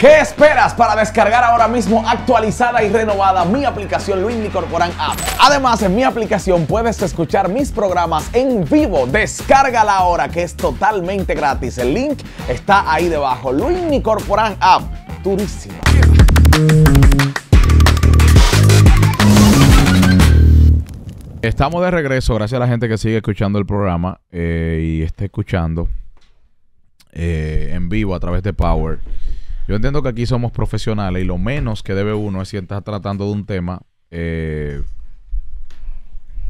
¿Qué esperas para descargar ahora mismo actualizada y renovada mi aplicación Luis Corporan App? Además, en mi aplicación puedes escuchar mis programas en vivo. Descárgala ahora que es totalmente gratis. El link está ahí debajo. Luis Corporan App. durísimo. Estamos de regreso, gracias a la gente que sigue escuchando el programa eh, y está escuchando eh, en vivo a través de Power. Yo entiendo que aquí somos profesionales y lo menos que debe uno es si estás tratando de un tema, eh,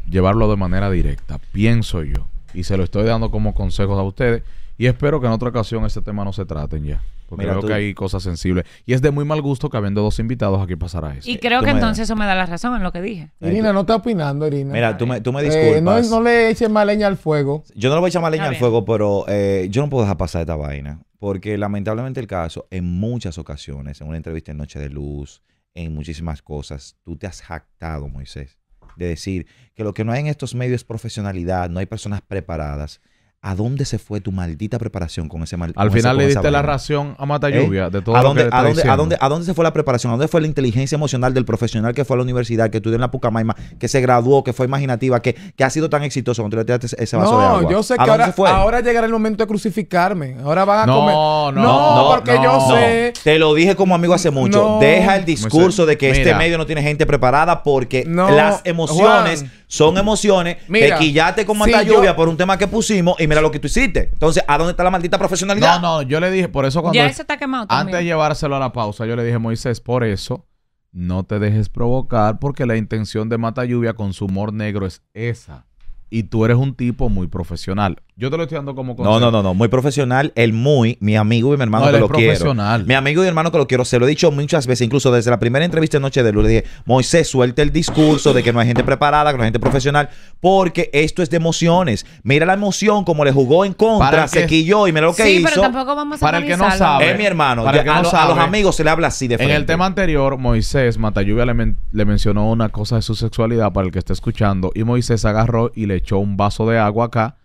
llevarlo de manera directa, pienso yo. Y se lo estoy dando como consejos a ustedes. Y espero que en otra ocasión ese tema no se traten ya. Porque creo que hay cosas sensibles. Y es de muy mal gusto que habiendo dos invitados aquí pasara eso. Y eh, creo que entonces eso me da la razón en lo que dije. Eh, Irina, no te opinando, Irina. Mira, tú me, tú disculpas. no, le eches más leña al fuego. Yo no le voy a echar más leña al fuego, pero yo no puedo dejar pasar esta vaina. Porque lamentablemente el caso, en muchas ocasiones, en una entrevista en Noche de Luz, en muchísimas cosas, tú te has jactado, Moisés, de decir que lo que no hay en estos medios es profesionalidad, no hay personas preparadas. ¿A dónde se fue tu maldita preparación con ese maldito? Al final le diste la ración a Mata Lluvia de todo ¿A dónde, a, dónde, a, se fue la preparación? ¿A dónde fue la inteligencia emocional del profesional que fue a la universidad, que estudió en la Pucamaima, que se graduó, que fue imaginativa, que, ha sido tan exitoso cuando le ese vaso de agua? No, yo sé que ahora, llegará el momento de crucificarme. Ahora van a comer. No, no, no, porque yo sé. Te lo dije como amigo hace mucho. Deja el discurso de que este medio no tiene gente preparada porque las emociones son emociones. te quillaste con Mata Lluvia por un tema que pusimos y mira lo que tú hiciste. Entonces, ¿a dónde está la maldita profesionalidad? No, no, yo le dije, por eso cuando. Ya está Antes de llevárselo a la pausa, yo le dije, Moisés, por eso no te dejes provocar, porque la intención de Mata Lluvia con su humor negro es esa. Y tú eres un tipo muy profesional. Yo te lo estoy dando como No, no, no, no. Muy profesional. El muy, mi amigo y mi hermano que lo profesional. quiero. Mi amigo y hermano que lo quiero. Se lo he dicho muchas veces, incluso desde la primera entrevista en Noche de Luz. Le dije, Moisés, suelta el discurso de que no hay gente preparada, que no hay gente profesional, porque esto es de emociones. Mira la emoción, como le jugó en contra, se quilló y mira lo que sí, Pero tampoco vamos a para el que no sabe. Es mi hermano. Para el que no lo, sabe, a, los amigos se le habla así de frente. En el tema anterior, Moisés, mata le, le mencionó una cosa de su sexualidad para el que está escuchando. Y Moisés agarró y le echó un vaso de agua acá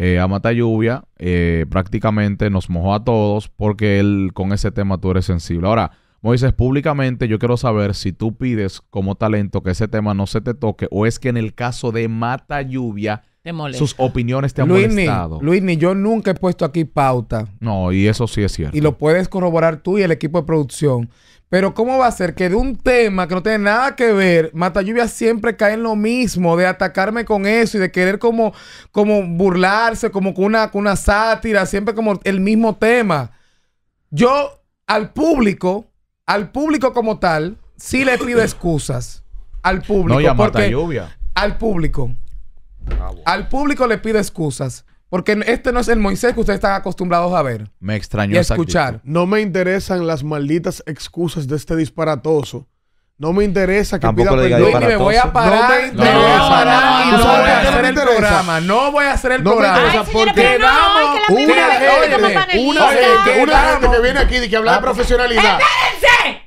eh, a mata lluvia, eh, prácticamente nos mojó a todos porque él con ese tema tú eres sensible. Ahora, Moisés, públicamente yo quiero saber si tú pides como talento que ese tema no se te toque o es que en el caso de mata lluvia sus opiniones te han molestado. Luis, ni yo nunca he puesto aquí pauta. No, y eso sí es cierto. Y lo puedes corroborar tú y el equipo de producción. Pero ¿cómo va a ser que de un tema que no tiene nada que ver, Mata Lluvia siempre cae en lo mismo, de atacarme con eso y de querer como, como burlarse, como con una, una sátira, siempre como el mismo tema? Yo al público, al público como tal, sí le pido excusas. Al público. No, ya Lluvia. Al público. Ah, al público le pido excusas. Porque este no es el Moisés que ustedes están acostumbrados a ver. Me extrañó. Y a escuchar. No me interesan las malditas excusas de este disparatoso. No me interesa que pida perdón. le me voy a parar. No me interesa. No, voy a hacer el programa. No voy a hacer el programa. No me interesa porque una gente, una gente que viene aquí y que habla de profesionalidad. ¡Espérense!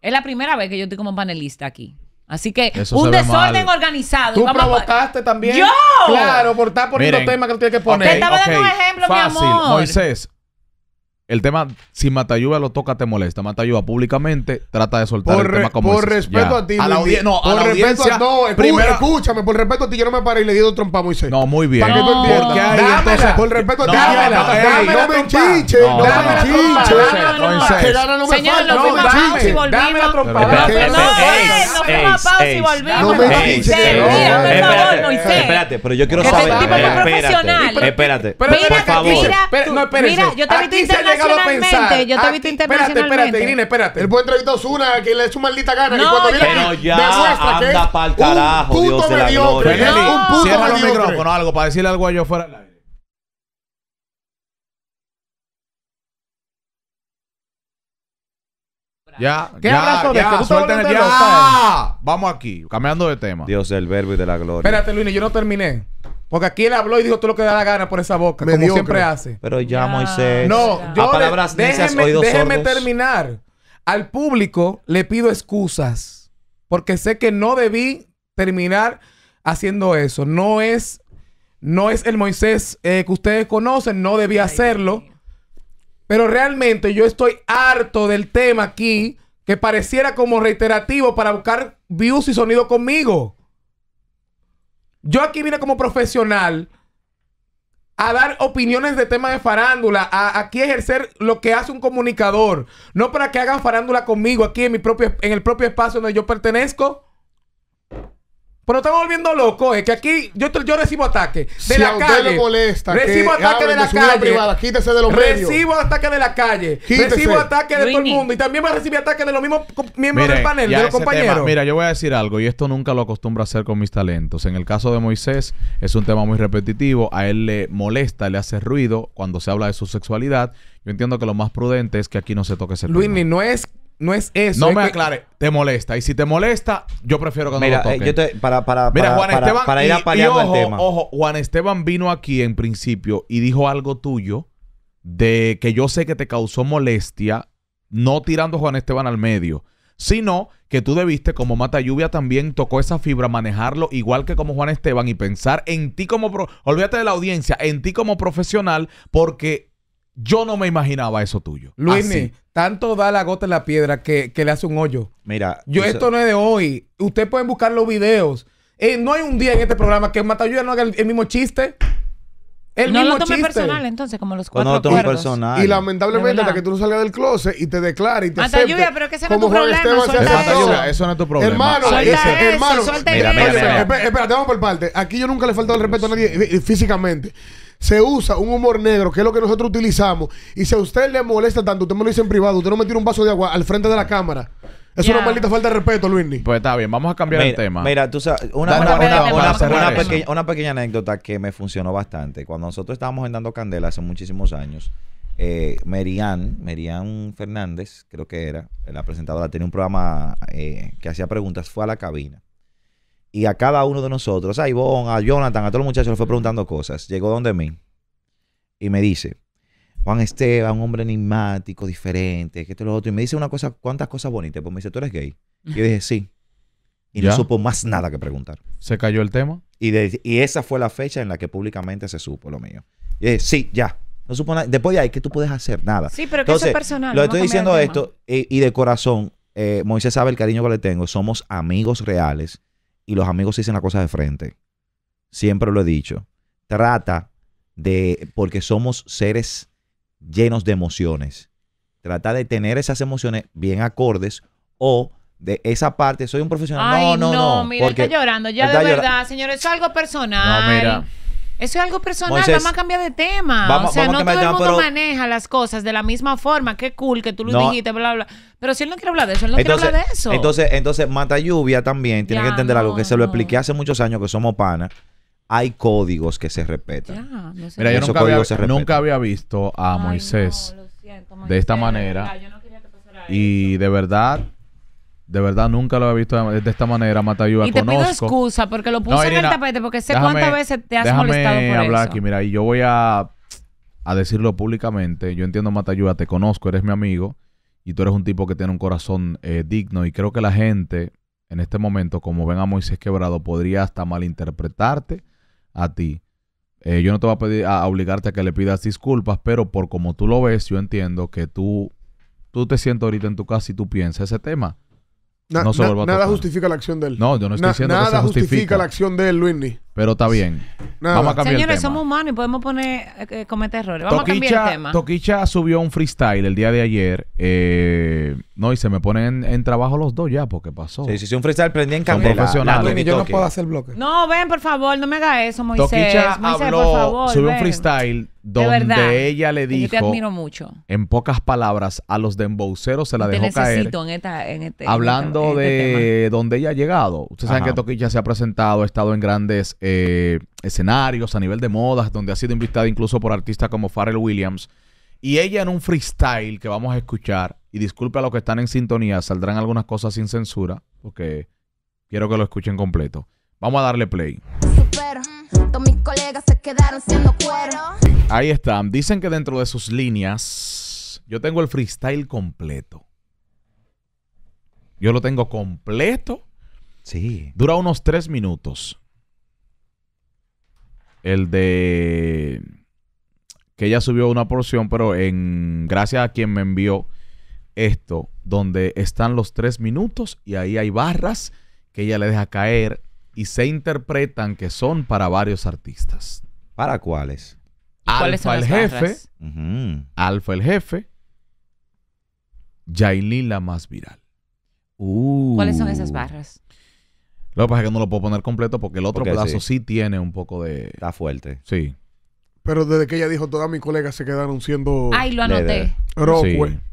Es la primera vez que yo estoy como panelista aquí. Así que un desorden organizado. Tú provocaste también. Yo. Claro, por estar poniendo temas que no tienes que poner. Te estaba dando un ejemplo, mi amor. Moisés, el tema, si Matayuba lo toca, te molesta. Matayuba públicamente trata de soltar por el tema como Por respeto a ti, a la audiencia. No, por respeto a no, escúchame, por respeto a ti, yo no me paré y le di dos trompa a Moisés. No, muy bien. Para tú entiendas. por respeto a ti, no, me chiche. No, me enchiche. No, no, Señor, no no a pausa y volvimos. No, me no me y No me enchiche. Espérate, pero yo quiero saber. Espérate, espérate. Espérate. Mira, yo te he visto llegado a pensar. Yo te he ah, visto internacionalmente. Espérate, espérate, Irina, espérate. El buen entrevistar a Osuna, que le es su maldita gana. No, y cuando viene pero ya demuestra anda que es pa'l carajo, un puto Dios De la gloria. No. Un puto Cierra los micrófonos, algo, para decirle algo a yo fuera. Ya, ya, ya, Vamos aquí, cambiando de tema. Dios el verbo y de la gloria. Espérate, Luis, yo no terminé. Porque aquí él habló y dijo todo lo que da la gana por esa boca, como siempre hace. Pero ya, Moisés. No, palabras déjeme, oídos déjeme terminar. Al público le pido excusas porque sé que no debí terminar haciendo eso. No es no es el Moisés eh, que ustedes conocen, no debía hacerlo. Pero realmente yo estoy harto del tema aquí que pareciera como reiterativo para buscar views y sonido conmigo. Yo aquí vine como profesional a dar opiniones de temas de farándula, a aquí ejercer lo que hace un comunicador, no para que hagan farándula conmigo aquí en mi propio en el propio espacio donde yo pertenezco. Pero estamos volviendo locos. Es que aquí yo, recibo ataques de la a calle. Le molesta recibo ataques de la calle. Privada, quítese de los recibo ataques de la calle. Quítese. Recibo ataques de todo el mundo. Y también a recibir ataques de los mismos miembros del panel, de los compañeros. mira, yo voy a decir algo. Y esto nunca lo acostumbro a hacer con mis talentos. En el caso de Moisés, es un tema muy repetitivo. A él le molesta, le hace ruido cuando se habla de su sexualidad. Yo entiendo que lo más prudente es que aquí no se toque ese Luis, tema. Luis, no es no es eso. No me aclare. Te molesta. Y si te molesta, yo prefiero que no eh, yo te, para, Mira, Juan Esteban, para, ir el tema. Ojo, Juan Esteban vino aquí en principio y dijo algo tuyo de que yo sé que te causó molestia, no tirando Juan Esteban al medio, sino que tú debiste, como Mata Lluvia también tocó esa fibra, manejarlo igual que como Juan Esteban y pensar en ti como... Olvídate de la audiencia, en ti como profesional, porque yo no me imaginaba eso tuyo. Luis, tanto da la gota en la piedra que, que le hace un hoyo. Mira, yo esto no es de hoy. Ustedes pueden buscar los videos. Eh, no hay un día en este programa que Matayuya no haga el, mismo chiste. El no mismo lo tome personal, entonces, como los cuatro no lo personal. Y lamentablemente, hasta que tú no salgas del closet y te declares y te Mata Lluvia, pero que ese no es tu problema. Esteban, eso. no es tu problema. Hermano, Eso, Espérate, vamos por parte. Aquí yo nunca le he el respeto a nadie eh, eh, físicamente se usa un humor negro, que es lo que nosotros utilizamos, y si a usted le molesta tanto, usted me lo dice en privado, usted no me tira un vaso de agua al frente de la cámara. Es una maldita falta de respeto, Luis. Pues está bien, vamos a cambiar el tema. Mira, tú sabes, una, pequeña, anécdota que me funcionó bastante. Cuando nosotros estábamos en Dando Candela hace muchísimos años, eh, Merian, Merian Fernández, creo que era, la presentadora, tenía un programa eh, que hacía preguntas, fue a la cabina y a cada uno de nosotros, a Ivonne, a Jonathan, a todos los muchachos, le fue preguntando cosas. Llegó donde mí y me dice, Juan Esteban, un hombre enigmático, diferente, que esto y lo otro. Y me dice una cosa, cuántas cosas bonitas. Pues me dice, ¿tú eres gay? Y yo dije, sí. Y no supo más nada que preguntar. ¿Se cayó el tema? Y, esa fue la fecha en la que públicamente se supo lo mío. Y dije, sí, ya. No supo nada. Después de ahí, ¿qué tú puedes hacer? Nada. Sí, pero que eso es personal. Lo estoy diciendo esto, eh, y, de corazón, eh, Moisés sabe el cariño que le tengo. Somos amigos reales y los amigos dicen la cosa de frente. Siempre lo he dicho. Trata de, porque somos seres llenos de emociones. Trata de tener esas emociones bien acordes o de esa parte, soy un profesional. no, no, no. Mira, está llorando. Ya de verdad, señores, es algo personal. No, mira. Eso es algo personal, vamos a cambiar de tema. o sea, no todo el mundo maneja las cosas de la misma forma. Qué cool que tú lo dijiste, bla, bla. Pero si él no quiere hablar de eso, él no quiere hablar de eso. Entonces, entonces Mata Lluvia también tiene que entender algo que se lo expliqué hace muchos años que somos panas. Hay códigos que se respetan. Ya, no sé Mira, yo nunca había, nunca había, visto a Moisés de esta manera. y de verdad de verdad, nunca lo había visto de, esta manera, Matayuda. Y te pido excusa porque lo puse en el tapete porque sé cuántas veces te has molestado por hablar aquí, mira, y yo voy a, decirlo públicamente. Yo entiendo, Matayuda, te conozco, eres mi amigo y tú eres un tipo que tiene un corazón eh, digno. Y creo que la gente en este momento, como ven a Moisés Quebrado, podría hasta malinterpretarte a ti. Eh, yo no te voy a pedir a obligarte a que le pidas disculpas, pero por como tú lo ves, yo entiendo que tú, tú te sientes ahorita en tu casa y tú piensas ese tema nada justifica la acción de él. No, yo no estoy diciendo nada que se justifica. justifica. la acción de él, Luisni. Pero está bien. Vamos a cambiar Señores, el tema. somos humanos y podemos eh, eh, cometer errores. Vamos a cambiar el tema. Toquicha subió un freestyle el día de ayer. Eh, no, y se me ponen en, trabajo los dos ya porque pasó. Sí, sí, sí, un freestyle prendí en candela. profesional yo no puedo hacer bloque. No, ven, por favor, no me haga eso, Moisés. Moisés, por favor, subió un freestyle donde ella le dijo, te admiro mucho. en pocas palabras, a los de dembowseros se la dejó caer. En esta, en este, este hablando de donde ella ha llegado. Ustedes saben que Toquilla se ha presentado, ha estado en grandes eh, escenarios a nivel de modas, donde ha sido invitada incluso por artistas como Pharrell Williams. Y ella en un freestyle que vamos a escuchar, y disculpe a los que están en sintonía, saldrán algunas cosas sin censura, porque quiero que lo escuchen completo. Vamos a darle play. Todos mis colegas se quedaron siendo cuero. Ahí están. Dicen que dentro de sus líneas, yo tengo el freestyle completo. Yo lo tengo completo. Sí. Dura unos tres minutos. El de que ella subió una porción, pero en gracias a quien me envió esto, donde están los tres minutos y ahí hay barras que ella le deja caer y se interpretan que son para varios artistas. ¿Para cuáles? Alfa, el jefe, Alfa el jefe, Yailin la más viral. Uh. ¿Cuáles son esas barras? Lo que pasa es que no lo puedo poner completo porque el otro plazo pedazo sí. tiene un poco de... Está fuerte. Sí. Pero desde que ella dijo, todas mis colegas se quedaron siendo. Ay, lo anoté.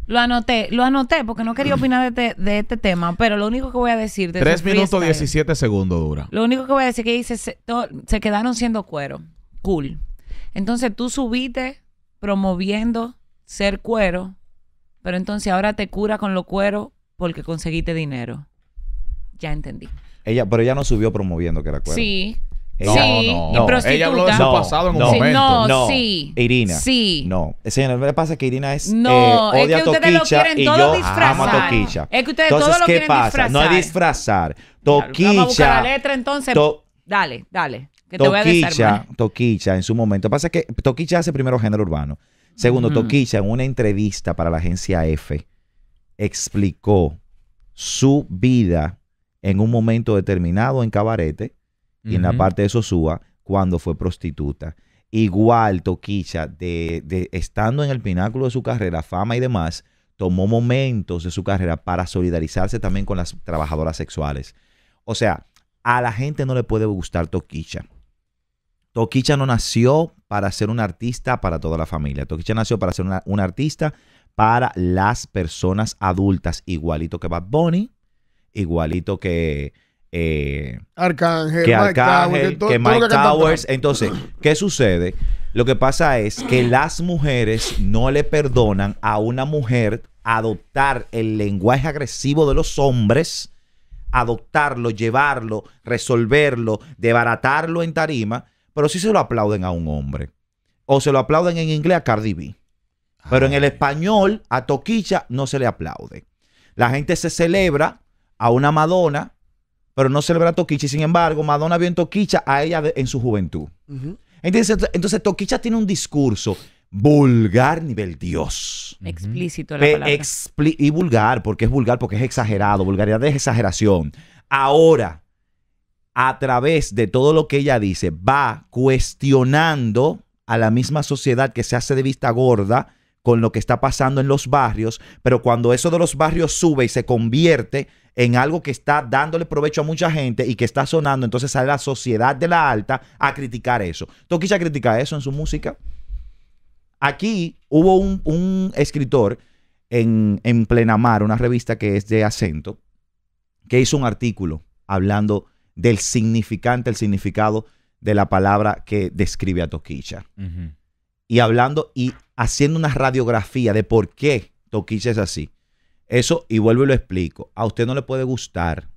Lo anoté, lo anoté porque no quería opinar de, este tema, pero lo único que voy a decir. De 3 minutos 17 segundos dura. Lo único que voy a decir que dice: se, quedaron siendo cuero. Cool. Entonces tú subiste promoviendo ser cuero, pero entonces ahora te cura con lo cuero porque conseguiste dinero. Ya entendí. Ella, pero ella no subió promoviendo que era cuero. Sí, sí, no, no. y Ella habló de su pasado en un momento. No, no, sí. Irina. Sí. No. Señor, lo que pasa es que Irina es. No, odia eh, es que ustedes lo quieren todo disfrazar. a Toquicha. Es que ustedes entonces, todo lo quieren pasa? disfrazar. No es disfrazar. Toquicha. Vamos a buscar la letra entonces. dale, dale. Que toquicha, te voy a desarmar. Toquicha, en su momento. Lo que pasa es que Toquicha hace primero género urbano. Segundo, Toquicha, en una entrevista para la agencia F, explicó su vida en un momento determinado en Cabarete y en la parte de Sosúa cuando fue prostituta. Igual Toquicha, de, de, estando en el pináculo de su carrera, fama y demás, tomó momentos de su carrera para solidarizarse también con las trabajadoras sexuales. O sea, a la gente no le puede gustar Toquicha. Toquicha no nació para ser un artista para toda la familia. Toquicha nació para ser un artista para las personas adultas, igualito que Bad Bunny, igualito que, eh, Arcángel, que que, Mike Towers. Entonces, ¿qué sucede? Lo que pasa es que las mujeres no le perdonan a una mujer adoptar el lenguaje agresivo de los hombres, adoptarlo, llevarlo, resolverlo, debaratarlo en tarima, pero sí se lo aplauden a un hombre. O se lo aplauden en inglés a Cardi B. Pero en el español, a Toquicha no se le aplaude. La gente se celebra a una Madonna pero no celebra Toquichi, Sin embargo, Madonna vio en Toquicha a ella en su juventud. entonces, entonces, Toquicha tiene un discurso vulgar nivel Dios. Explícito la palabra. y vulgar, porque es vulgar, porque es exagerado. Vulgaridad es exageración. Ahora, a través de todo lo que ella dice, va cuestionando a la misma sociedad que se hace de vista gorda con lo que está pasando en los barrios, pero cuando eso de los barrios sube y se convierte en algo que está dándole provecho a mucha gente y que está sonando, entonces sale la sociedad de la alta a criticar eso. Toquilla critica eso en su música. Aquí hubo un, escritor en, en Plenamar, una revista que es de acento, que hizo un artículo hablando del significante, el significado de la palabra que describe a Toquilla y hablando y haciendo una radiografía de por qué Toquicha es así. Eso, y vuelvo y lo explico. A usted no le puede gustar,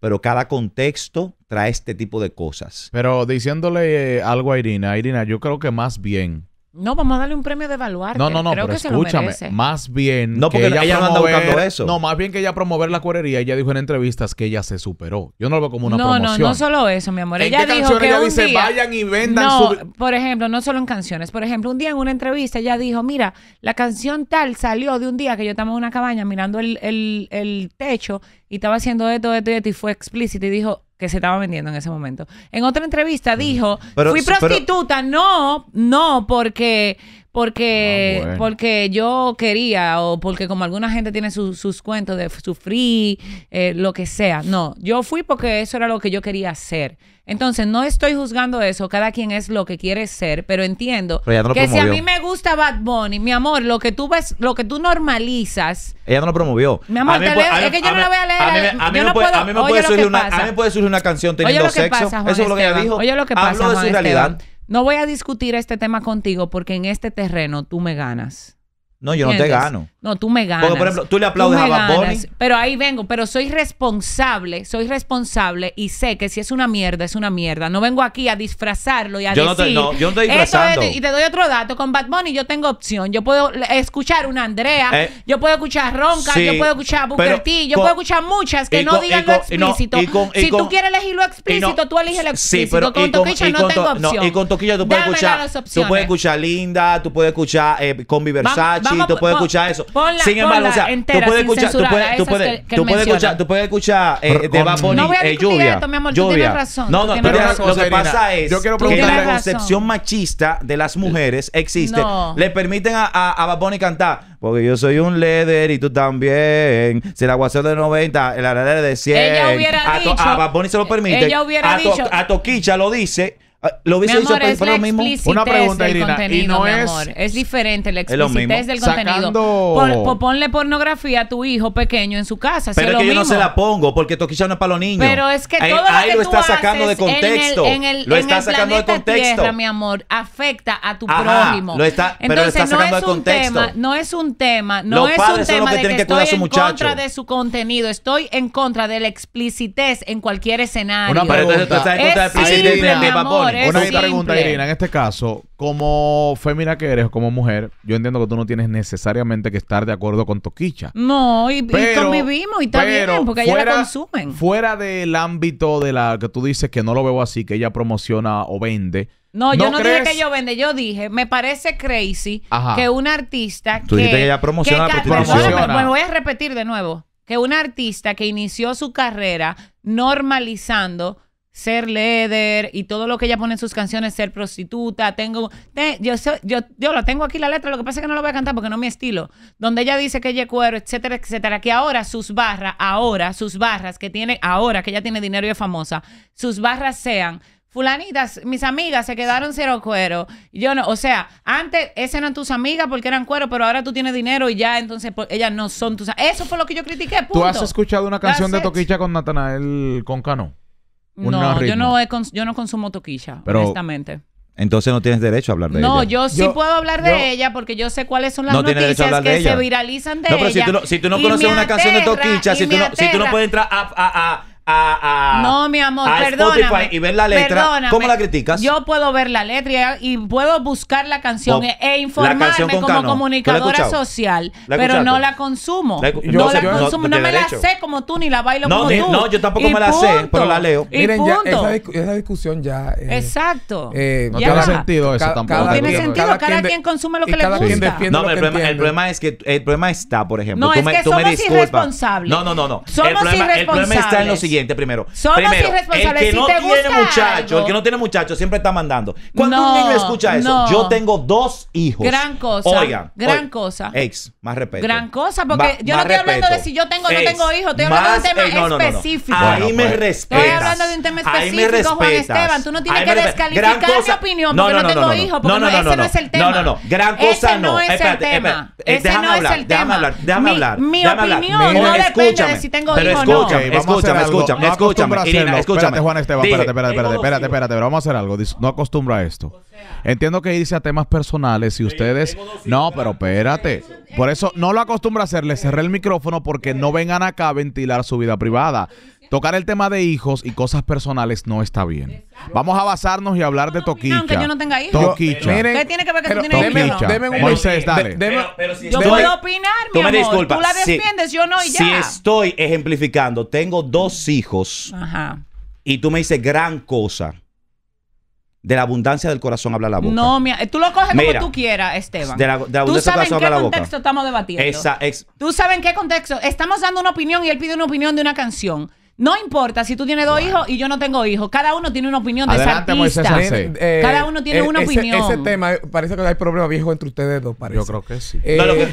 pero cada contexto trae este tipo de cosas. Pero diciéndole eh, algo a Irina, Irina, yo creo que más bien no, vamos a darle un premio de evaluar. No, no, no, Creo escúchame. más bien. porque que ella, promover, buscando eso. No, más bien que ella promover la cuerería. Ella dijo en entrevistas que ella se superó. Yo no lo veo como una promoción. No, no, no solo eso, mi amor. ella dijo que ella dice, vayan y vendan no, Por ejemplo, no solo en canciones. Por ejemplo, un día en una entrevista ella dijo, mira, la canción tal salió de un día que yo estaba en una cabaña mirando el, el, el techo y estaba haciendo esto, esto y esto, y fue explícito y dijo que se estaba vendiendo en ese momento. En otra entrevista dijo, fui prostituta, no, no, porque porque ah, porque yo quería o porque como alguna gente tiene sus cuentos de sufrir, eh, lo que sea. No, yo fui porque eso era lo que yo quería hacer. Entonces, no estoy juzgando eso, cada quien es lo que quiere ser, pero entiendo que si a mí me gusta Bad Bunny, mi amor, lo que tú ves, lo que tú normalizas. Ella no lo promovió. Mi amor, te leo. es que yo no la voy a leer. A mí, me puede, no puede surgir una, a puede surgir una canción teniendo sexo. eso es lo que ella dijo. Oye lo que pasa, Hablo de realidad. No voy a discutir este tema contigo porque en este terreno tú me ganas. No, yo no te gano. No, tú me ganas. Porque, por ejemplo, tú le aplaudes a Bad Bunny. Pero ahí vengo, pero soy responsable, soy responsable y sé que si es una mierda, es una mierda. No vengo aquí a disfrazarlo y a yo decir. No te, yo no te disfrazando. Es, y te doy otro dato. Con Bad Bunny yo tengo opción. Yo puedo escuchar una Andrea, eh, yo puedo escuchar Ronca, yo puedo escuchar Booker T, yo puedo escuchar muchas que no digan lo explícito. si tú quieres elegir lo explícito, tú eliges lo explícito. pero con, Toquilla no tengo opción. y con Toquilla tú puedes escuchar. Tú puedes escuchar Linda, tú puedes escuchar eh, Combi Versace. Sí, tú puedes escuchar eso. sin embargo, o sea, tú puedes escuchar, tú puedes, tú tú puedes escuchar, tú puedes escuchar de Baboni, no voy a eh, lluvia, esto, mi amor, Tú tienes razón, no, no, pero lo que pasa es que la concepción machista de las mujeres existe. Le permiten a, a, cantar. Porque yo soy un líder y tú también. Si el aguacero de 90, el es de 100. a, dicho. se lo permite. dicho. a Toquicha lo dice. Ah, lo hubiese mi amor, es lo mismo. Una pregunta, Irina. Y no es, es diferente la explicitez del contenido. ponle pornografía a tu hijo pequeño en su casa. Pero es, que yo no se la pongo porque toquicha no es para los niños. Pero es que eh, todo lo que tú lo está sacando de contexto. En el, lo está sacando de contexto. Tierra, mi amor, afecta a tu prójimo. pero lo está sacando no es de contexto. Tema, no es un tema, no es un tema que de que, estoy en contra de su contenido. Estoy en contra de la explicitez en cualquier escenario. Una pregunta. Es una pregunta, Irina. En este caso, como fémina que eres, como mujer, yo entiendo que tú no tienes necesariamente que estar de acuerdo con Toquicha. No, y, convivimos y está porque fuera, ella la consumen. Fuera del ámbito de la que tú dices que no lo veo así, que ella promociona o vende. No, yo no, dije que ella vende, yo dije, me parece crazy que un artista Tú dijiste que ella promociona, que, pues voy a repetir de nuevo, que un artista que inició su carrera normalizando ser leather y todo lo que ella pone en sus canciones, ser prostituta, tengo... yo, yo, yo lo tengo aquí la letra, lo que pasa es que no lo voy a cantar porque no es mi estilo. Donde ella dice que ella es cuero, etcétera, etcétera, que ahora sus barras, ahora sus barras que tiene, ahora que ella tiene dinero y es famosa, sus barras sean... Fulanitas, mis amigas se quedaron cero cuero. Yo no, o sea, antes esas eran tus amigas porque eran cuero, pero ahora tú tienes dinero y ya, entonces pues, ellas no son tus. Eso fue lo que yo critiqué. Punto. ¿Tú has escuchado una canción de Toquicha con Natanael con Cano? No, yo no, yo no consumo toquicha, honestamente. Entonces no tienes derecho a hablar de ella. No, yo sí puedo hablar de ella porque yo sé cuáles son las noticias que se viralizan de No, pero si tú no, si tú no conoces una canción de Toquicha, si tú no, si no puedes entrar a- no, mi amor, perdona. y ver la letra, ¿cómo la criticas? Yo puedo ver la letra y, puedo buscar la canción e informarme como comunicadora social, pero no la consumo. no la consumo, no, me la sé como tú ni la bailo como tú. No, yo tampoco me la sé, pero la leo. Miren, Ya, esa, esa, discusión ya eh, Exacto. Eh, no tiene sentido eso tampoco. no tiene sentido, cada, quien consume lo que le gusta. No, el problema es que el problema está, por ejemplo, tú me disculpas. No, no, no, no. Somos irresponsables. El problema está en lo siguiente primero. Somos primero, irresponsables. El que si no tiene muchachos, el que no tiene muchachos siempre está mandando. Cuando no, un niño escucha eso, yo tengo dos hijos. Gran cosa. Oigan. Gran cosa. Ex, más respeto. Gran cosa, porque yo no estoy hablando de si yo tengo o no tengo hijos, estoy hablando de un tema eh, específico. Ahí me pues, respeto. Estoy hablando de un tema específico, Juan Esteban. Tú no tienes que descalificar mi opinión porque no tengo hijos, porque ese no es el tema. No, no, no. Gran cosa no. es el tema. déjame hablar, déjame hablar. Mi opinión no depende de si tengo hijos o no. Escúchame, escúchame, no escúchame, hacerlo. escúchame. Espérate, Juan Esteban, espérate, espérate, espérate, espérate, pero vamos a hacer algo. No acostumbro a esto. Entiendo que irse a temas personales y ustedes... No, pero espérate. Por eso no lo acostumbro a hacer. Le cerré el micrófono porque no vengan acá a ventilar su vida privada tocar el tema de hijos y cosas personales no está bien. Vamos a basarnos y hablar de Toquicha. Aunque yo no tenga hijos. Toquicha. Eh, ¿Qué tiene que ver que tú tienes hijos? Moisés, dale. yo puedo opinar, mi amor. Tú la defiendes, yo no Si estoy ejemplificando, tengo dos hijos. Ajá. Y tú me dices gran cosa. De la abundancia del corazón habla la boca. No, mira, tú lo coges como tú quieras, Esteban. De ¿Tú sabes en qué contexto estamos debatiendo? Esa, Tú sabes en qué contexto. Estamos dando una opinión y él pide una opinión de una canción. No importa si tú tienes dos hijos y yo no tengo hijos. Cada uno tiene una opinión de esa pues, artista. Eh, cada uno tiene eh, una opinión. Ese tema parece que hay problemas viejo entre ustedes dos, Yo creo que sí. Eh, no, que,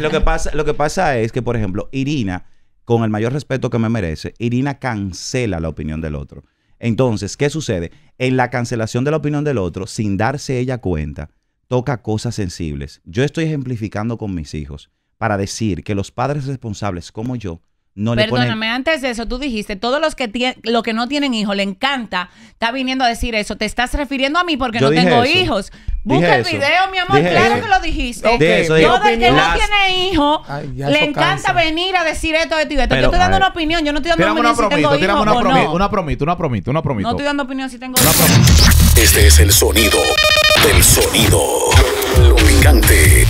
lo que pasa es que, por ejemplo, Irina, con el mayor respeto que me merece, Irina cancela la opinión del otro. Entonces, ¿qué sucede? En la cancelación de la opinión del otro, sin darse ella cuenta, toca cosas sensibles. Yo estoy ejemplificando con mis hijos para decir que los padres responsables como yo no Perdóname, antes de eso tú dijiste, todos los que, lo que no tienen hijos le encanta, está viniendo a decir eso, te estás refiriendo a mí porque no tengo hijos. Busca el video, mi amor, claro que lo dijiste. Yo Todo el que no tiene hijos le encanta venir a decir esto, de ti. yo estoy dando una opinión, yo no estoy dando una opinión si una, promito. no. una promito, una una No estoy dando opinión si tengo hijos. Este es el sonido del sonido. Lo picante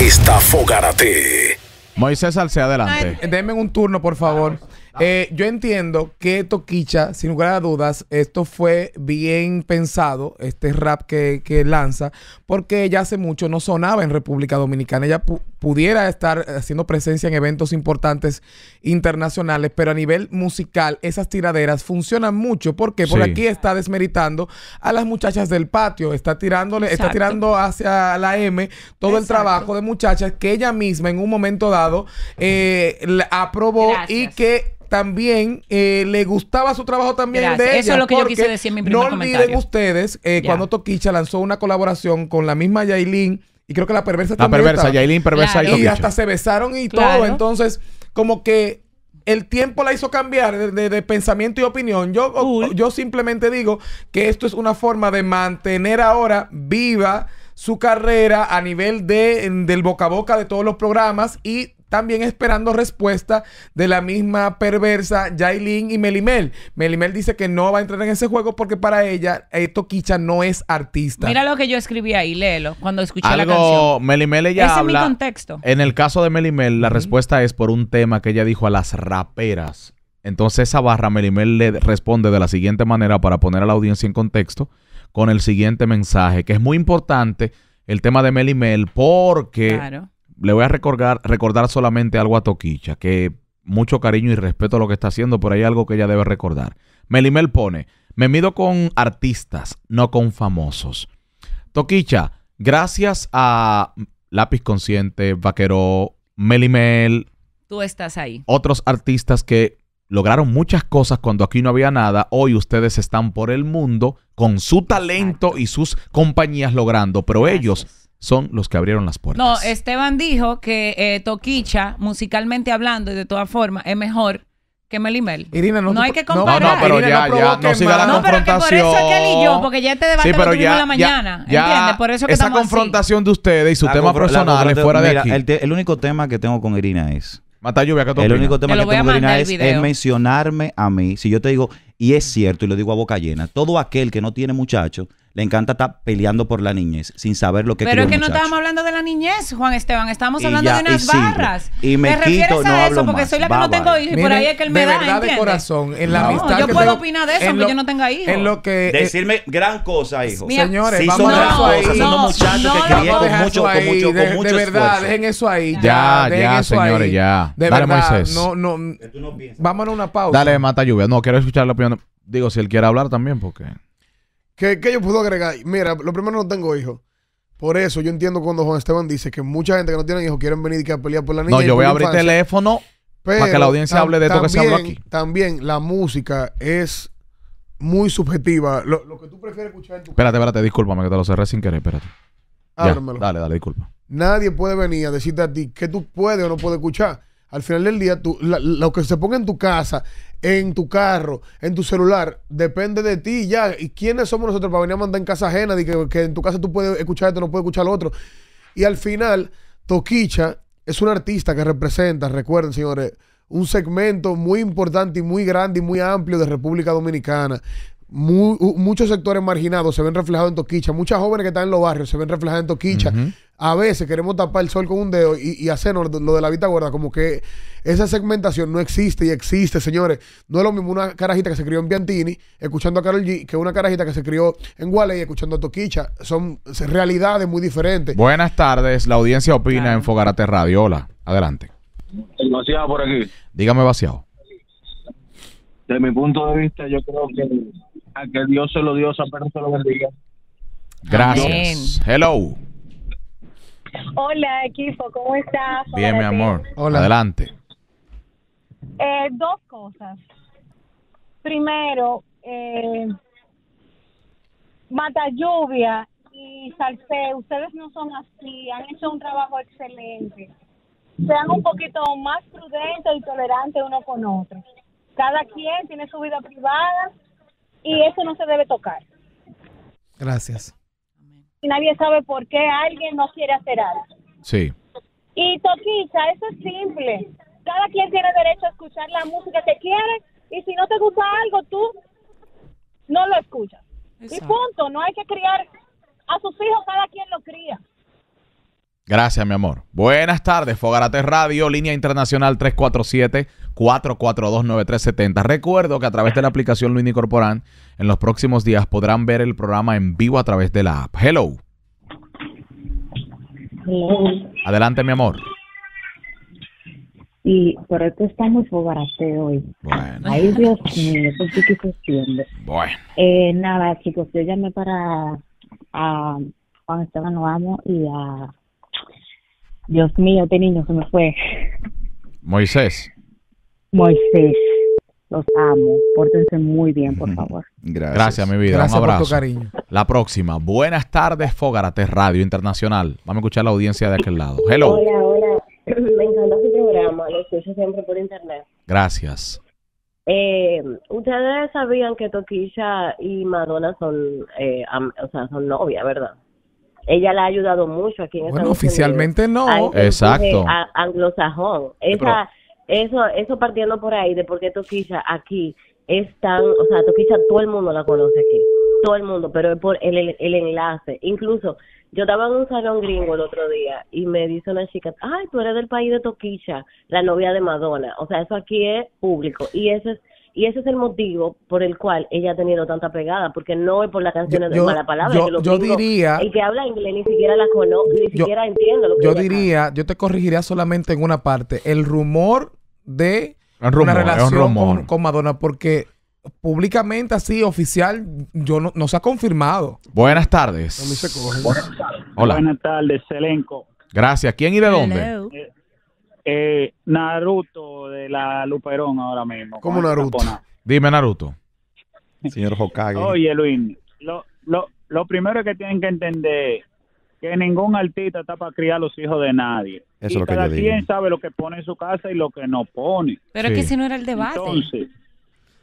está Fogarate. Moisés Salcedo adelante. Denme un turno, por favor. Ah. Eh, yo entiendo que Toquicha, sin lugar a dudas, esto fue bien pensado, este rap que, lanza, porque ya hace mucho no sonaba en República Dominicana. Ella pudiera estar haciendo presencia en eventos importantes internacionales, pero a nivel musical, esas tiraderas funcionan mucho. ¿Por qué? Porque por aquí está desmeritando a las muchachas del patio, está tirándole, está tirando hacia la M todo el trabajo de muchachas que ella misma en un momento dado eh, aprobó y que también eh, le gustaba su trabajo también de Eso es lo que yo quise decir mi primer No olviden ustedes eh, cuando Toquicha lanzó una colaboración con la misma Yailin y creo que la perversa La perversa, Yailin perversa y Y hasta se besaron y todo. Entonces, como que el tiempo la hizo cambiar de, pensamiento y opinión. Yo, yo simplemente digo que esto es una forma de mantener ahora viva su carrera a nivel de, del boca a boca de todos los programas y también esperando respuesta de la misma perversa Jailin y Melimel. Melimel dice que no va a entrar en ese juego porque para ella esto no es artista. Mira lo que yo escribí ahí, léelo, cuando escuché la canción. Melimel ella habla, es mi contexto. En el caso de Melimel, la respuesta es por un tema que ella dijo a las raperas. Entonces esa barra Melimel le responde de la siguiente manera para poner a la audiencia en contexto con el siguiente mensaje, que es muy importante el tema de Melimel porque... Claro le voy a recordar, recordar solamente algo a Toquicha, que mucho cariño y respeto a lo que está haciendo, pero hay algo que ella debe recordar. Melimel pone, me mido con artistas, no con famosos. Toquicha, gracias a Lápiz Consciente, Vaqueró, Melimel. Tú estás ahí. Otros artistas que lograron muchas cosas cuando aquí no había nada. Hoy ustedes están por el mundo con su talento y sus compañías logrando, pero ellos son los que abrieron las puertas. No, Esteban dijo que eh, Toquicha, musicalmente hablando y de todas formas, es mejor que Mel y Mel. Irina, no, no hay que comparar. No, no pero ya, ya, no siga la confrontación. No, pero que por eso es que él y yo, porque ya este debate lo tuvimos en la mañana, ya, ¿entiendes? Por eso que esa confrontación de ustedes y su tema personal es fuera de mira, aquí. El, el, único tema que tengo con Irina es... Mata lluvia, que El único tema que tengo con Irina es, es mencionarme a mí. Si yo te digo, y es cierto, y lo digo a boca llena, todo aquel que no tiene muchacho le encanta estar peleando por la niñez sin saber lo que Pero es que no estábamos hablando de la niñez, Juan Esteban, estábamos hablando de unas barras. Y me ¿Te quito, no a eso? porque soy la que no tengo hijos y por ahí es que él me da, verdad de corazón, en la no, yo puedo opinar de eso aunque yo no tenga hijos. lo que eh, decirme gran cosa, hijo. Señores, vamos a eso no, muchachos que con mucho con De verdad, dejen eso ahí. Ya, ya, señores, ya. De Dale, Moisés. No, no. Vámonos a una pausa. Dale, mata lluvia. No, quiero escuchar la opinión. Digo, si él quiere hablar también, porque. ¿Qué, yo puedo agregar? Mira, lo primero no tengo hijos. Por eso yo entiendo cuando Juan Esteban dice que mucha gente que no tiene hijos quieren venir y que pelear por la niña. No, yo voy a abrir teléfono para que la audiencia hable de esto que se habló aquí. También la música es muy subjetiva. Lo, que tú prefieres escuchar tu Espérate, espérate, discúlpame que te lo cerré sin querer, espérate. Ya, dale, dale, disculpa. Nadie puede venir a decirte a ti que tú puedes o no puedes escuchar. Al final del día, lo que se ponga en tu casa, en tu carro, en tu celular, depende de ti ya. ¿Y quiénes somos nosotros para venir a mandar en casa ajena? De que, en tu casa tú puedes escuchar esto, no puedes escuchar lo otro. Y al final, Toquicha es un artista que representa, recuerden señores, un segmento muy importante y muy grande y muy amplio de República Dominicana. muchos sectores marginados se ven reflejados en Toquicha. Muchas jóvenes que están en los barrios se ven reflejadas en Toquicha a veces queremos tapar el sol con un dedo y, hacer lo de la vista gorda, como que esa segmentación no existe y existe, señores. No es lo mismo una carajita que se crió en Piantini escuchando a Carol G que una carajita que se crió en Y escuchando a Toquicha. Son realidades muy diferentes. Buenas tardes, la audiencia opina en Fogarate Radio. Hola, adelante. vaciado por aquí. Dígame vaciado. De mi punto de vista, yo creo que a que Dios se lo dio, a bendiga. Gracias. Hello. Hola, equipo, ¿cómo estás? Bien, mi amor. Hola. Adelante. Eh, dos cosas. Primero, eh, Mata Lluvia y Salse, ustedes no son así, han hecho un trabajo excelente. Sean un poquito más prudentes y tolerantes uno con otro. Cada quien tiene su vida privada y eso no se debe tocar. Gracias nadie sabe por qué alguien no quiere hacer algo. Sí. Y Toquicha, eso es simple. Cada quien tiene derecho a escuchar la música que quiere y si no te gusta algo, tú no lo escuchas. Y punto, no hay que criar a sus hijos, cada quien lo cría. Gracias, mi amor. Buenas tardes, Fogarate Radio, línea internacional 347. 442-9370. Recuerdo que a través de la aplicación Luis Corporan en los próximos días podrán ver el programa en vivo a través de la app. Hello. Adelante, mi amor. Y por esto está muy fogarate hoy. Bueno. Ay, Dios mío, eso sí Bueno. Eh, nada, chicos, yo llamé para a Juan Esteban y a... Dios mío, este niño se me fue. Moisés. Moisés. Los amo. Pórtense muy bien, por favor. Gracias. mi vida. Gracias Un abrazo. Por cariño. La próxima. Buenas tardes, Fogarate Radio Internacional. Vamos a escuchar la audiencia de aquel lado. Hello. Hola, hola. Me encanta su programa. Lo escucho siempre por internet. Gracias. Eh, ustedes sabían que Toquilla y Madonna son, eh, o sea, son novia, ¿verdad? ella la ha ayudado mucho aquí en Estados bueno, oficialmente no. Exacto. anglosajón. Esa, eso, eso partiendo por ahí de por qué Toquilla aquí es tan, o sea, Toquilla todo el mundo la conoce aquí, todo el mundo, pero es por el, el, enlace. Incluso yo estaba en un salón gringo el otro día y me dice una chica, ay, tú eres del país de Toquilla, la novia de Madonna. O sea, eso aquí es público y eso es y ese es el motivo por el cual ella ha tenido tanta pegada, porque no es por las canciones de mala palabra. Yo, diría. El que habla inglés ni siquiera la conoce, ni siquiera entiende lo que Yo diría, yo te corregiría solamente en una parte: el rumor de la una relación Con, Madonna, porque públicamente así oficial yo no, no, se ha confirmado. Buenas tardes. Buenas tardes. Hola. Buenas tardes, elenco. Gracias. ¿Quién y de dónde? Eh, Naruto de la Luperón ahora mismo. ¿Cómo Naruto? Dime, Naruto. Señor Hokage. Oye, Luis, lo, lo, lo primero que tienen que entender que ningún artista está para criar los hijos de nadie. Eso es lo que cada quien sabe lo que pone en su casa y lo que no pone. Pero es que si no era el debate. Entonces,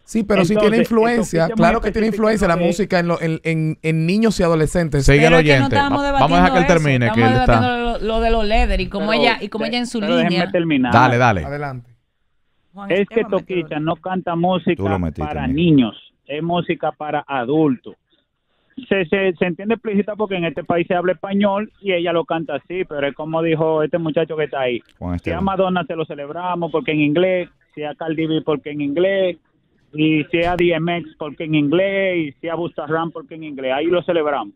Sí, pero sí tiene influencia, claro que tiene influencia la música en, en, niños y adolescentes. Sigue el oyente. Vamos a dejar que él termine. que él está... lo, de los leather y como ella y como ella en su línea. Dale, dale. Adelante. es que Toquita no canta música para niños, es música para adultos. Se, se, entiende explícita porque en este país se habla español y ella lo canta así, pero es como dijo este muchacho que está ahí. si a Madonna se lo celebramos porque en inglés, si a Cardi B porque en inglés, y sea DMX porque en inglés, y sea Ram porque en inglés. Ahí lo celebramos.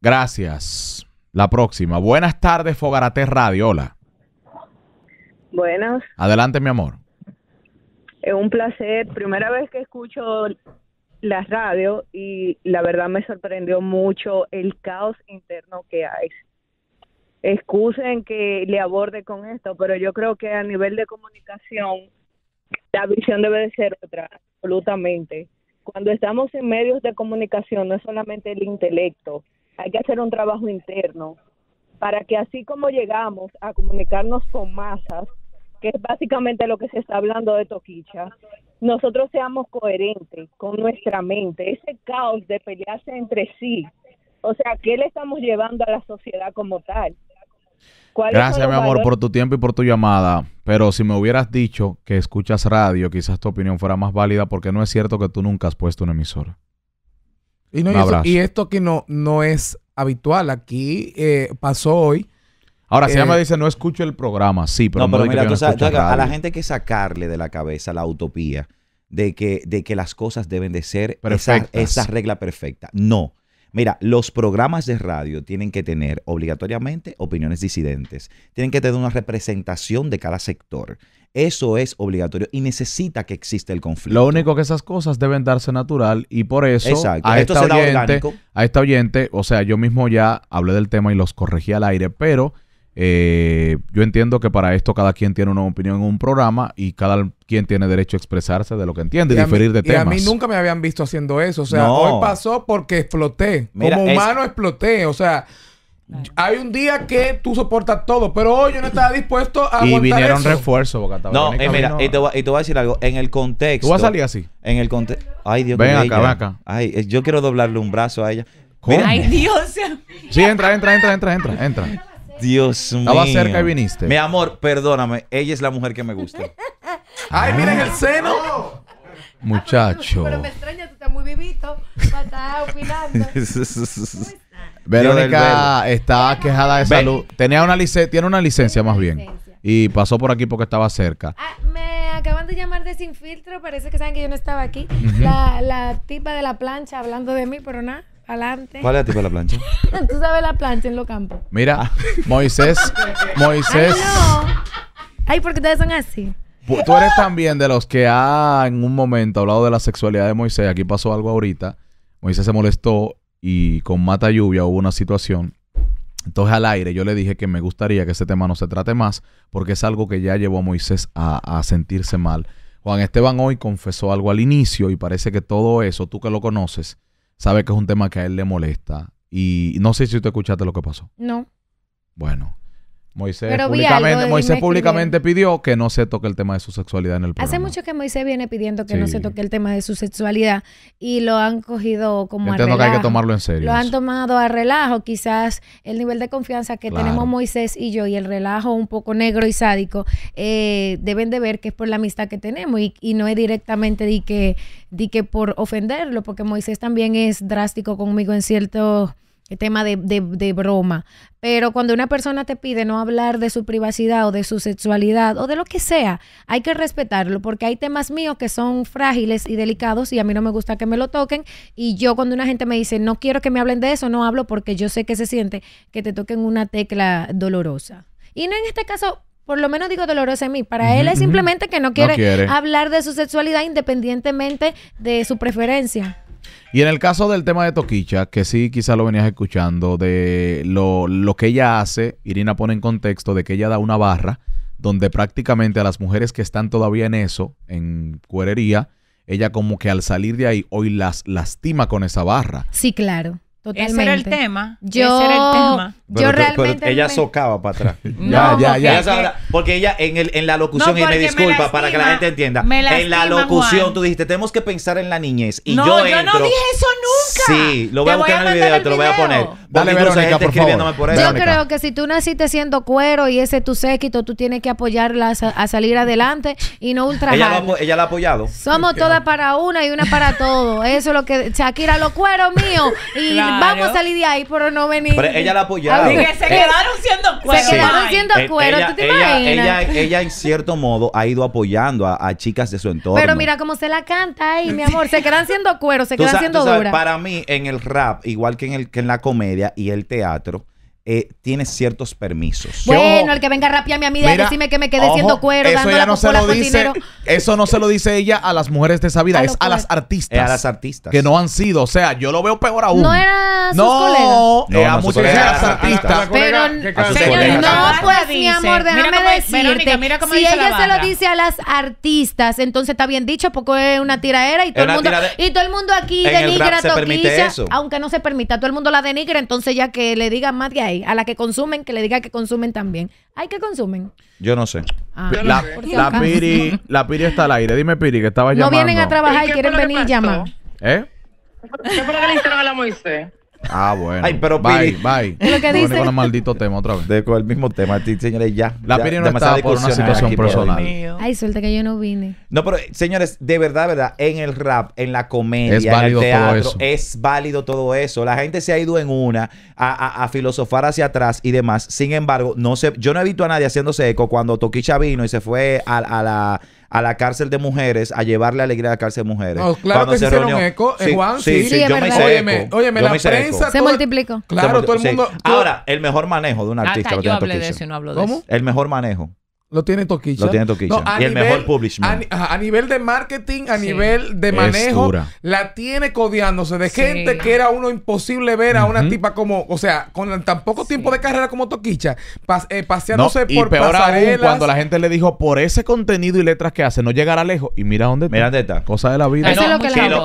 Gracias. La próxima. Buenas tardes, Fogarate Radio. Hola. Buenas. Adelante, mi amor. Es un placer. Primera vez que escucho la radio y la verdad me sorprendió mucho el caos interno que hay. Excusen que le aborde con esto, pero yo creo que a nivel de comunicación la visión debe de ser otra, absolutamente. Cuando estamos en medios de comunicación, no es solamente el intelecto, hay que hacer un trabajo interno para que así como llegamos a comunicarnos con masas, que es básicamente lo que se está hablando de Toquicha, nosotros seamos coherentes con nuestra mente, ese caos de pelearse entre sí, o sea, ¿qué le estamos llevando a la sociedad como tal? Gracias, mi amor, por tu tiempo y por tu llamada. Pero si me hubieras dicho que escuchas radio, quizás tu opinión fuera más válida porque no es cierto que tú nunca has puesto una emisora. Y, no, esto que no, no es habitual. Aquí eh, pasó hoy. Ahora, si ella eh, me dice, no escucho el programa, sí, pero, no, no mira, tú sabes, a la gente hay que sacarle de la cabeza la utopía de que, de que las cosas deben de ser esa, esa, regla perfecta. No. Mira, los programas de radio tienen que tener obligatoriamente opiniones disidentes, tienen que tener una representación de cada sector. Eso es obligatorio y necesita que exista el conflicto. Lo único que esas cosas deben darse natural y por eso a este oyente, a esta oyente, o sea, yo mismo ya hablé del tema y los corregí al aire, pero eh, yo entiendo que para esto cada quien tiene una opinión en un programa y cada quien tiene derecho a expresarse de lo que entiende, y diferir de temas. Y a mí nunca me habían visto haciendo eso. O sea, hoy pasó porque exploté. Como humano exploté. O sea, Hay un día que tú soportas todo, pero hoy yo no estaba dispuesto a. Y vinieron refuerzos, No, eh, mira, y te, voy, a decir algo. En el contexto. Tú vas a salir así. En el contexto. Ay, Dios mío. Ven acá, ven acá. Ay, eh, yo quiero doblarle un brazo a ella. Ay, Dios. Sí, entra, entra, entra, entra, entra. entra. Dios mío. Estaba cerca y viniste. Mi amor, perdóname. Ella es la mujer que me gusta. ¡Ay, miren el seno! Muchacho. Pero me extraña, tú estás muy vivito opinando. Verónica está quejada de salud. Tenía una tiene una licencia más bien. Y pasó por aquí porque estaba cerca. Ah, me acaban de llamar de sin filtro, parece que saben que yo no estaba aquí. la, la tipa de la plancha hablando de mí, pero nada. Adelante. ¿Cuál es para pues, la plancha? Tú sabes la plancha en los campos. Mira, ah. Moisés. Moisés. Ay, no. Ay, porque ustedes son así. Tú eres también de los que ha en un momento hablado de la sexualidad de Moisés. Aquí pasó algo ahorita. Moisés se molestó y con Mata Lluvia hubo una situación. Entonces al aire yo le dije que me gustaría que ese tema no se trate más porque es algo que ya llevó a Moisés a sentirse mal. Juan Esteban hoy confesó algo al inicio y parece que todo eso, tú que lo conoces, sabe que es un tema que a él le molesta. Y no sé si tú escuchaste lo que pasó. No. Bueno, Moisés públicamente, públicamente pidió que no se toque el tema de su sexualidad en el programa. Hace mucho que Moisés viene pidiendo que no se toque el tema de su sexualidad y lo han cogido como Entiendo a relajo. que hay que tomarlo en serio. Lo han tomado a relajo, quizás el nivel de confianza que tenemos Moisés y yo y el relajo un poco negro y sádico eh, deben de ver que es por la amistad que tenemos y, y no es directamente di que, por ofenderlo, porque Moisés también es drástico conmigo en ciertos el tema de, de, de, broma. Pero cuando una persona te pide no hablar de su privacidad o de su sexualidad o de lo que sea, hay que respetarlo porque hay temas míos que son frágiles y delicados y a mí no me gusta que me lo toquen. Y yo cuando una gente me dice, no quiero que me hablen de eso, no hablo porque yo sé que se siente que te toquen una tecla dolorosa. Y no en este caso, por lo menos digo dolorosa en mí. Para él es simplemente que no quiere hablar de su sexualidad independientemente de su preferencia. Y en el caso del tema de Toquicha, que sí quizá lo venías escuchando, de lo, lo que ella hace, Irina pone en contexto de que ella da una barra donde prácticamente a las mujeres que están todavía en eso, en cuerería, ella como que al salir de ahí hoy las lastima con esa barra. Sí, claro. Ese era el tema. Yo, era el tema. yo realmente. ella socaba para atrás. no, ya, ya, porque... ya. porque ella en, el, en la locución, y me disculpa para que la gente entienda. en la locución tú dijiste, tenemos que pensar en la niñez. Y yo, no dije eso nunca. Sí, lo voy a buscar en el video, te lo voy a poner. Dale, por favor. yo creo que si tú naciste siendo cuero y ese es tu séquito, tú tienes que apoyarla a, salir adelante y no un Ella, ella la ha apoyado. Somos todas para una y una para todo. Eso es lo que. Shakira, lo cuero mío. Y vamos a salir de ahí, Por no venir. Pero ella la apoyaba. Ah, eh, que se quedaron siendo cueros. Se quedaron siendo cueros, ¿tú te imaginas? Ella, en cierto modo, ha ido apoyando a, chicas de su entorno. Pero mira cómo se la canta ahí, mi amor. Se quedan siendo cueros, se quedan siendo duras. Para mí, en el rap, igual que en, el, que en la comedia y el teatro, eh, tiene ciertos permisos. Bueno, el que venga a rapearme a mí, y decirme que me quede siendo cuero, eso no se lo dice, ella a las mujeres de esa vida, es a las artistas. a las artistas. Que no han sido, o sea, yo lo veo peor aún. No era sus no, colegas. Eh, no, a muchas las artistas. Pero, no, pues, mi amor, déjame decirte. si ella se lo dice a las artistas, entonces está bien dicho, porque es una tiraera y todo el mundo y todo el mundo aquí denigra a Toquilla, aunque no se permita, todo el mundo la denigra, entonces ya que le digan más y a a la que consumen, que le diga que consumen también. ¿Hay que consumen? Yo no sé. Ah, la, Piri, la Piri está al aire. Dime, Piri, que estaba llamando. No vienen a trabajar y quieren venir y llamar. ¿Eh? ¿Qué fue lo que le hicieron a la Moisés? Ah, bueno. Ay, pero Piri. Bye, bye. Lo que dice. con el maldito tema otra vez. De, con el mismo tema. Señores, ya. La Piri no estaba por una situación personal. Ay, suelta que yo no vine. No, pero señores, de verdad, verdad, en el rap, en la comedia, en el teatro, es válido todo eso. La gente se ha ido en una a, a, a, filosofar hacia atrás y demás. Sin embargo, no yo no he visto a nadie haciéndose eco cuando Toquicha vino y se fue a, a la a la cárcel de mujeres, a llevarle alegría a la cárcel de mujeres. claro Cuando que se, hicieron reunió, eco, sí, Juan, sí, sí, yo, me hice eco, me la prensa... Se multiplicó. Claro, todo el mundo... Ahora, el mejor manejo de un ah, artista... Hasta lo yo hablé de eso y no hablo de ¿Cómo? eso. El mejor manejo. Lo tiene Toquicha. Lo tiene Toquicha. y el mejor publishment. A, nivel de marketing, a nivel de manejo, la tiene codiándose de gente que era uno imposible ver a una tipa como, o sea, con tan poco tiempo de carrera como Toquicha, pas, Por eh, paseándose no, y por peor Aún, cuando la gente le dijo, por ese contenido y letras que hace, no llegará lejos. Y mira dónde está. Mira dónde Cosa de la vida. Eso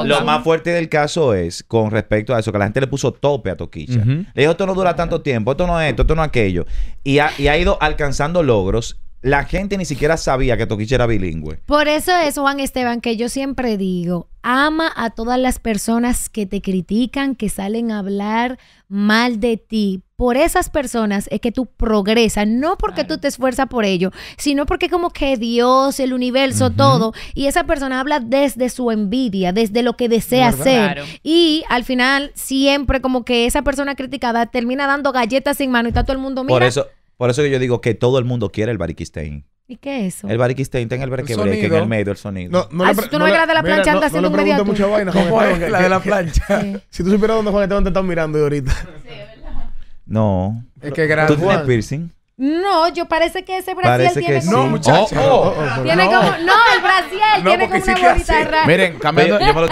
lo, más fuerte del caso es, con respecto a eso, que la gente le puso tope a Toquicha. Le dijo, esto no dura tanto tiempo, esto no es esto, esto no es aquello. y ha ido alcanzando logros la gente ni siquiera sabía que Toquicha era bilingüe. Por eso es, Juan Esteban, que yo siempre digo, ama a todas las personas que te critican, que salen a hablar mal de ti. Por esas personas es que tú progresas, no porque tú te esfuerzas por ello, sino porque como que Dios, el universo, todo, y esa persona habla desde su envidia, desde lo que desea ser. Y al final siempre como que esa persona criticada termina dando galletas sin mano y está todo el mundo mira. Por eso por eso que yo digo que todo el mundo quiere el bariquistein. ¿Y qué es eso? El bariquistein está en el break, en el medio el sonido. No, no tú no, ves la de la plancha, anda haciendo un medio. No mucha vaina, la de la plancha. Si tú supieras dónde Juan Esteban te están mirando ahorita. Sí, ¿verdad? No. Es que grande. ¿Tú tienes piercing? No, yo parece que ese Brasil tiene como... No, muchachos. Oh, oh, oh. no. como... No, el Brasil tiene como una bolita rara. Miren, cambiando... yo me lo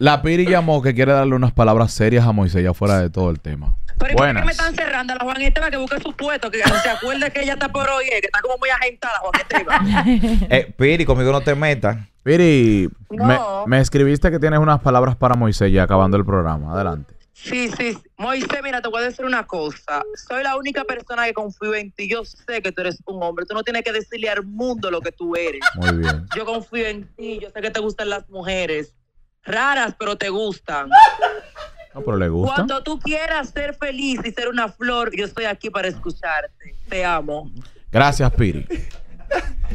La Piri llamó que quiere darle unas palabras serias a Moisés ya fuera de todo el tema. Pero ¿por qué me están cerrando a la Juan Esteban que busque su puesto? Que se acuerde que ella está por hoy, eh, que está como muy agentada, Juan eh, Piri, conmigo no te metas. Piri, me, me, escribiste que tienes unas palabras para Moisés ya acabando el programa. Adelante. Sí, sí. Moisés, mira, te voy a decir una cosa. Soy la única persona que confío en ti. Yo sé que tú eres un hombre. Tú no tienes que decirle al mundo lo que tú eres. Muy bien. Yo confío en ti. Yo sé que te gustan las mujeres. Raras, pero te gustan. No, pero le gusta. Cuando tú quieras ser feliz y ser una flor, yo estoy aquí para escucharte. Te amo. Gracias, Piri.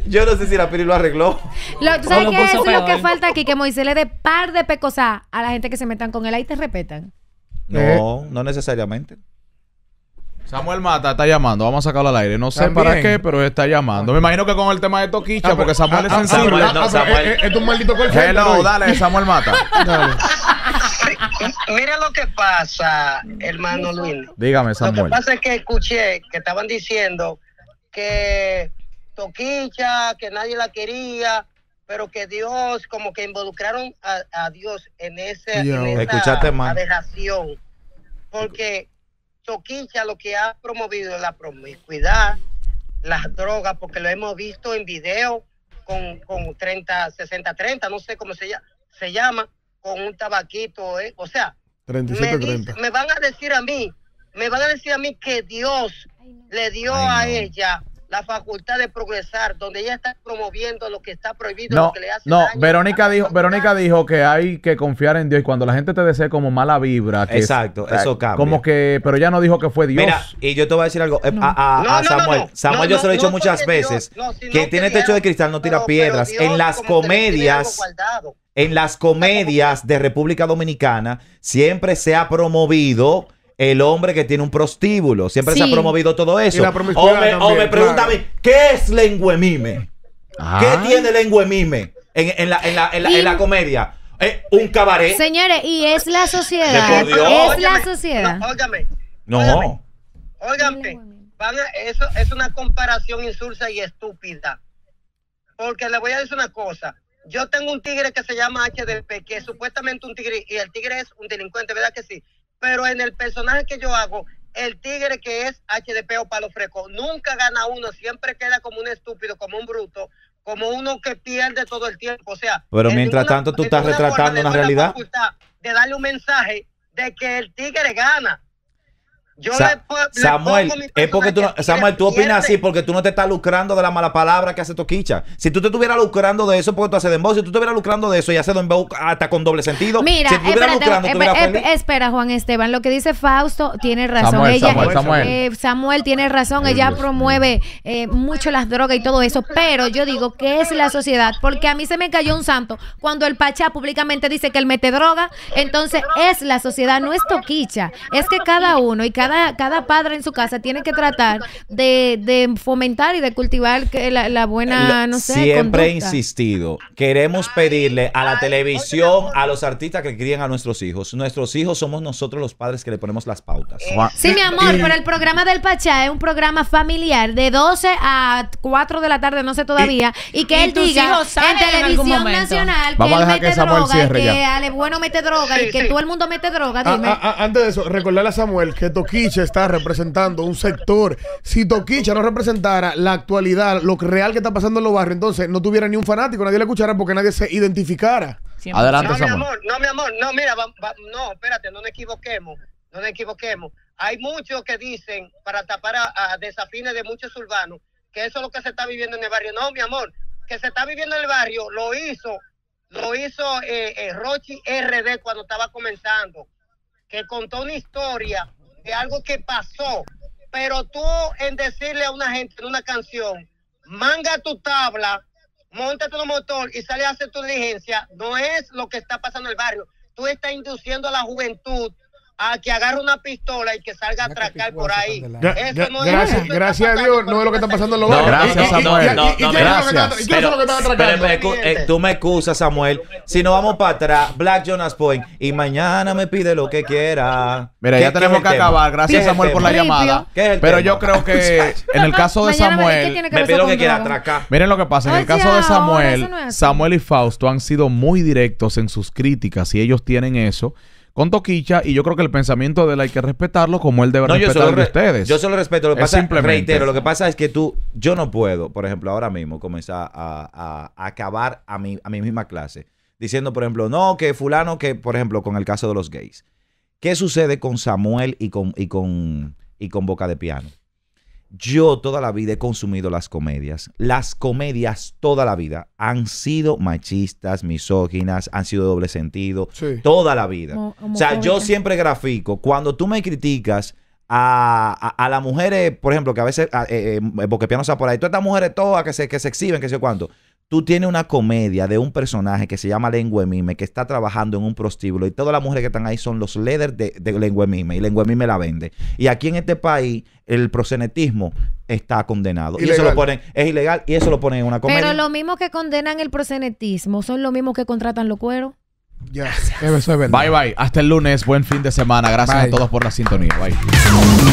Yo no sé si la Piri lo arregló. Lo, ¿Tú sabes qué es lo que falta aquí? Que Moisés le dé par de pecosas a la gente que se metan con él. Ahí te respetan. No, eh. no necesariamente. Samuel Mata está llamando, vamos a sacarlo al aire. No sé para qué, pero está llamando. Me imagino que con el tema de Toquicha, ah, porque Samuel ah, es ah, sensible. Es, un maldito colchón. dale, Samuel Mata. dale. Mira lo que pasa, hermano Luis. Dígame, Samuel. Lo que pasa es que escuché que estaban diciendo que Toquicha, que nadie la quería, pero que Dios, como que involucraron a, Dios en, ese, esa Porque Toquicha lo que ha promovido la promiscuidad, las drogas, porque lo hemos visto en video con, con 30, 60, 30, no sé cómo se, se llama con un tabaquito, ¿eh? O sea, me, van a decir a mí, me van a decir a mí que Dios le dio a ella la facultad de progresar, donde ella está promoviendo lo que está prohibido, no, lo que le hace No, Verónica dijo, Verónica dijo que hay que confiar en Dios y cuando la gente te desee como mala vibra, exacto, eso cambia. Como que, pero ya no dijo que fue Dios. Mira, y yo te voy a decir algo a, Samuel, Samuel yo se lo he dicho muchas veces, que, tiene techo de cristal no tira piedras. en las comedias en las comedias de República Dominicana siempre se ha promovido el hombre que tiene un prostíbulo. Siempre se ha promovido todo eso. O me, pregunta a mí, ¿qué es lenguemime, ¿Qué tiene lenguemime en, en, la, comedia? Eh, un cabaret. Señores, y es la sociedad. Es la sociedad. No, óigame. No. Óigame. eso es una comparación insulsa y estúpida. Porque le voy a decir una cosa. Yo tengo un tigre que se llama HDP, que es supuestamente un tigre, y el tigre es un delincuente, ¿verdad que sí? pero en el personaje que yo hago, el tigre que es HDP o palo fresco, nunca gana uno, siempre queda como un estúpido, como un bruto, como uno que pierde todo el tiempo. O sea, pero mientras tanto tú estás retratando la realidad. De darle un mensaje de que el tigre gana. Yo Samuel, es porque tú Samuel, tú opinas así porque tú no te estás lucrando de la mala palabra que hace Toquicha. Si tú te estuvieras lucrando de eso, porque tú haces dembow. Si tú estuvieras lucrando de eso y haces dembow hasta con doble sentido. Mira, espera, Juan Esteban, lo que dice Fausto tiene razón. Samuel, ella, Samuel. Eh, tiene razón. ella promueve eh, mucho las drogas y todo eso. Pero yo digo que es la sociedad, porque a mí se me cayó un santo cuando el Pachá públicamente dice que él mete droga. Entonces es la sociedad, no es Toquicha. Es que cada uno y cada cada, padre en su casa tiene que tratar de, fomentar y de cultivar que la, buena, no sé, Siempre he insistido, queremos pedirle a la televisión, a los artistas que críen a nuestros hijos, nuestros hijos somos nosotros los padres que le ponemos las pautas. Eh, sí, mi eh, amor, eh, pero el programa del Pachá es un programa familiar de 12 a 4 de la tarde, no sé todavía, y, que él diga en televisión nacional que él mete droga, que Ale Bueno mete droga y que todo el mundo mete droga. Ah, ah, ah, antes de eso, recordarle a Samuel que Toquicha está representando un sector. Si Toquicha no representara la actualidad, lo real que está pasando en los barrios, entonces no tuviera ni un fanático, nadie le escuchara porque nadie se identificara. Adelante, no, Mi amor, no, mi amor, no, mira, no, espérate, no nos equivoquemos, no nos equivoquemos. Hay muchos que dicen, para tapar a, desafines de muchos urbanos, que eso es lo que se está viviendo en el barrio. No, mi amor, que se está viviendo en el barrio, lo hizo, lo hizo eh, eh, Rochi RD cuando estaba comenzando, que contó una historia algo que pasó, pero tú en decirle a una gente en una canción, manga tu tabla, monta tu motor y sale a hacer tu diligencia, no es lo que está pasando en el barrio. Tú estás induciendo a la juventud a que agarre una pistola y que salga a atracar por ahí. gracias, gracias a Dios, no es lo que está pasando en los dos gracias, Samuel. No, no, gracias. Yo Pero, eh, tú me excusas, Samuel. Si no vamos para atrás, Black Jonas Point. Y mañana me pide lo que quiera. Mira, ya tenemos que acabar. Gracias, Samuel, por la llamada. Pero yo creo que en el caso de Samuel. Me pide lo que quiera atracar. Miren lo que pasa. En el caso de Samuel, Samuel y Fausto han sido muy directos en sus críticas y ellos tienen eso con Toquicha y yo creo que el pensamiento de él hay que respetarlo como él debe respetar de ustedes. Yo solo lo respeto, lo que pasa, lo que pasa es que tú, yo no puedo, por ejemplo, ahora mismo comenzar a, acabar a mi, a mi misma clase diciendo, por ejemplo, no, que fulano, que, por ejemplo, con el caso de los gays. ¿Qué sucede con Samuel y con, y con, y con Boca de Piano? Yo toda la vida he consumido las comedias. Las comedias toda la vida han sido machistas, misóginas, han sido de doble sentido. Toda la vida. o sea, yo siempre grafico. Cuando tú me criticas a, a, las mujeres, por ejemplo, que a veces, porque eh, eh, piano por ahí, todas estas mujeres todas que se, que se exhiben, que sé cuánto tú tienes una comedia de un personaje que se llama Lengua Mime, que está trabajando en un prostíbulo y todas las mujeres que están ahí son los leaders de, Mime y Lengua Mime la vende. Y aquí en este país el prosenetismo está condenado. Y eso lo ponen, es ilegal y eso lo ponen en una comedia. Pero lo mismo que condenan el prosenetismo son los mismos que contratan los cueros. Yes. Eso es verdad. Bye bye. Hasta el lunes. Buen fin de semana. Gracias a todos por la sintonía. Bye.